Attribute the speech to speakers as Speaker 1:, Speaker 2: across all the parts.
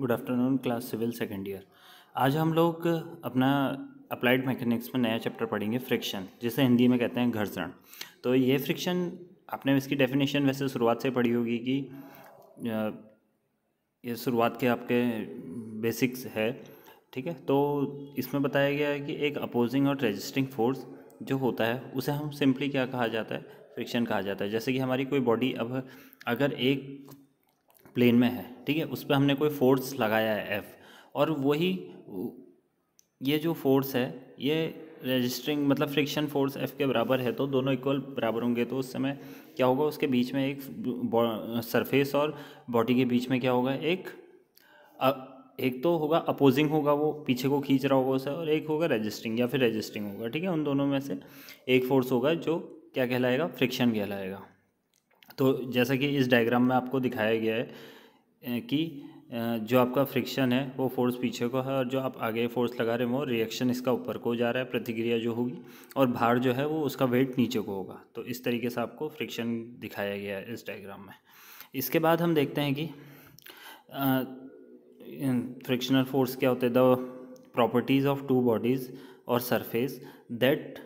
Speaker 1: good afternoon class civil second year आज हम लोग अपना अप्लाइड मैकेनिक्स में नया चैप्टर पढ़ेंगे फ्रिक्शन जिसे हिंदी में कहते हैं घर्षण तो ये फ्रिक्शन आपने इसकी डेफिनेशन वैसे शुरुआत से पढ़ी होगी कि ये शुरुआत के आपके बेसिक्स है ठीक है तो इसमें बताया गया है कि एक अपोजिंग और रजिस्टिंग फोर्स जो होता है उसे हम सिंपली क्या कहा जाता है फ्रिक्शन कहा जाता है जैसे कि हमारी कोई बॉडी अब अगर एक प्लेन में है ठीक है उस पर हमने कोई फोर्स लगाया है एफ़ और वही ये जो फोर्स है ये रजिस्टरिंग मतलब फ्रिक्शन फोर्स एफ के बराबर है तो दोनों इक्वल बराबर होंगे तो उस समय क्या होगा उसके बीच में एक सरफेस और बॉडी के बीच में क्या होगा एक अ, एक तो होगा अपोजिंग होगा वो पीछे को खींच रहा होगा उसे और एक होगा रजिस्टरिंग या फिर रजिस्टरिंग होगा ठीक है उन दोनों में से एक फोर्स होगा जो क्या कहलाएगा फ्रिक्शन कहलाएगा तो जैसा कि इस डायग्राम में आपको दिखाया गया है कि जो आपका फ्रिक्शन है वो फोर्स पीछे को है और जो आप आगे फोर्स लगा रहे हो रिएक्शन इसका ऊपर को जा रहा है प्रतिक्रिया जो होगी और भार जो है वो उसका वेट नीचे को होगा तो इस तरीके से आपको फ्रिक्शन दिखाया गया है इस डायग्राम में इसके बाद हम देखते हैं कि फ्रिक्शनल फोर्स क्या होते हैं the properties of two bodies और surface that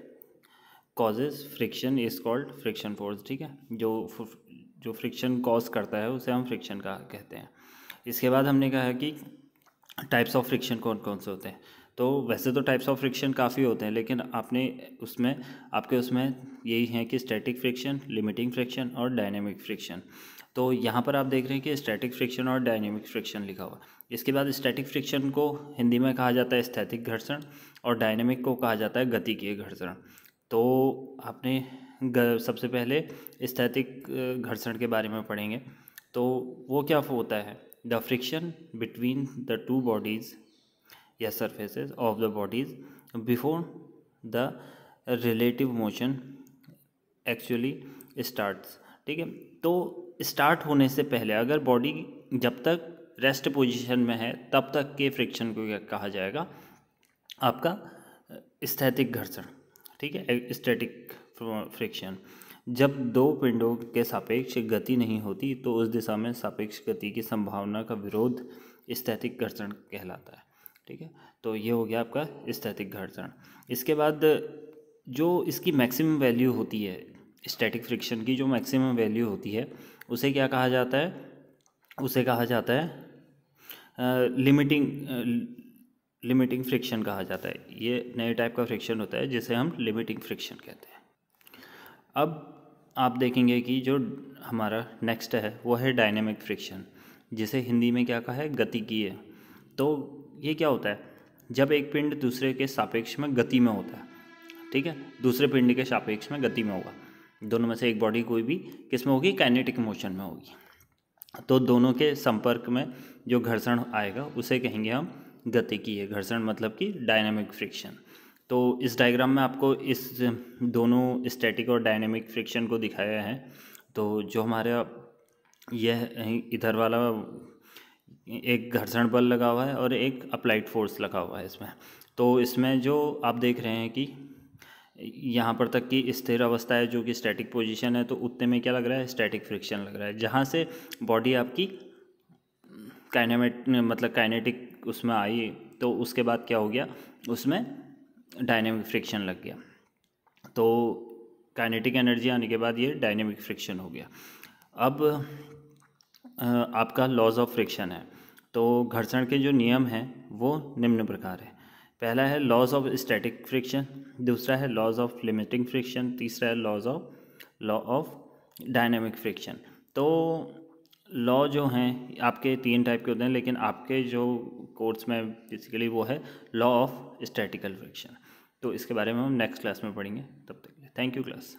Speaker 1: causes friction is called friction force ठीक है जो जो फ्रिक्शन कॉज करता है उसे हम फ्रिक्शन का कहते हैं इसके बाद हमने कहा कि टाइप्स ऑफ फ्रिक्शन कौन कौन से होते हैं तो वैसे तो टाइप्स ऑफ फ्रिक्शन काफ़ी होते हैं लेकिन आपने उसमें आपके उसमें यही है कि स्टैटिक फ्रिक्शन लिमिटिंग फ्रिक्शन और डायनेमिक फ्रिक्शन तो यहाँ पर आप देख रहे हैं कि स्टैटिक फ्रिक्शन और डायनेमिक फ्रिक्शन लिखा हुआ इसके बाद स्टैटिक फ्रिक्शन को हिंदी में कहा जाता है स्थैतिक घर्षण और डायनेमिक को कहा जाता है गति के घर्षण तो आपने सबसे पहले स्थैतिक घर्षण के बारे में पढ़ेंगे तो वो क्या होता है the friction between the two bodies या surfaces of the bodies before the relative motion actually starts ठीक है तो स्टार्ट होने से पहले अगर बॉडी जब तक रेस्ट पोजीशन में है तब तक के फ्रिक्शन को क्या कहा जाएगा आपका स्थैतिक घर्षण ठीक है स्टैटिक फ्रिक्शन जब दो पिंडों के सापेक्ष गति नहीं होती तो उस दिशा में सापेक्ष गति की संभावना का विरोध स्थैतिक घर्षण कहलाता है ठीक है तो ये हो गया आपका स्थैतिक घर्षण इसके बाद जो इसकी मैक्सिमम वैल्यू होती है स्टैटिक फ्रिक्शन की जो मैक्सिमम वैल्यू होती है उसे क्या कहा जाता है उसे कहा जाता है लिमिटिंग लिमिटिंग फ्रिक्शन कहा जाता है ये नए टाइप का फ्रिक्शन होता है जिसे हम लिमिटिंग फ्रिक्शन कहते हैं अब आप देखेंगे कि जो हमारा नेक्स्ट है वो है डायनेमिक फ्रिक्शन जिसे हिंदी में क्या कहा है गति की है तो ये क्या होता है जब एक पिंड दूसरे के सापेक्ष में गति में होता है ठीक है दूसरे पिंड के सापेक्ष में गति में होगा दोनों में से एक बॉडी कोई भी किस में होगी काइनेटिक मोशन में होगी तो दोनों के संपर्क में जो घर्षण आएगा उसे कहेंगे हम गति की है घर्षण मतलब कि डायनेमिक फ्रिक्शन तो इस डायग्राम में आपको इस दोनों स्टैटिक और डायनेमिक फ्रिक्शन को दिखाया है तो जो हमारे यह इधर वाला एक घर्षण बल लगा हुआ है और एक अप्लाइड फोर्स लगा हुआ है इसमें तो इसमें जो आप देख रहे हैं कि यहाँ पर तक की स्थिर अवस्था है जो कि स्टैटिक पोजीशन है तो उतने में क्या लग रहा है स्टैटिक फ्रिक्शन लग रहा है जहाँ से बॉडी आपकी काइनेमेट मतलब काइनेटिक उसमें आई तो उसके बाद क्या हो गया उसमें डायनेमिक फ्रिक्शन लग गया तो काइनेटिक एनर्जी आने के बाद ये डायनेमिक फ्रिक्शन हो गया अब आपका लॉज ऑफ फ्रिक्शन है तो घर्षण के जो नियम हैं वो निम्न प्रकार है पहला है लॉज ऑफ स्टैटिक फ्रिक्शन दूसरा है लॉज ऑफ लिमिटिंग फ्रिक्शन तीसरा है laws of law of dynamic friction तो लॉ जो हैं आपके तीन टाइप के होते हैं लेकिन आपके जो कोर्स में बेसिकली वो है लॉ ऑफ स्टैटिकल फ्रिक्शन तो इसके बारे में हम नेक्स्ट क्लास में पढ़ेंगे तब तक थैंक यू क्लास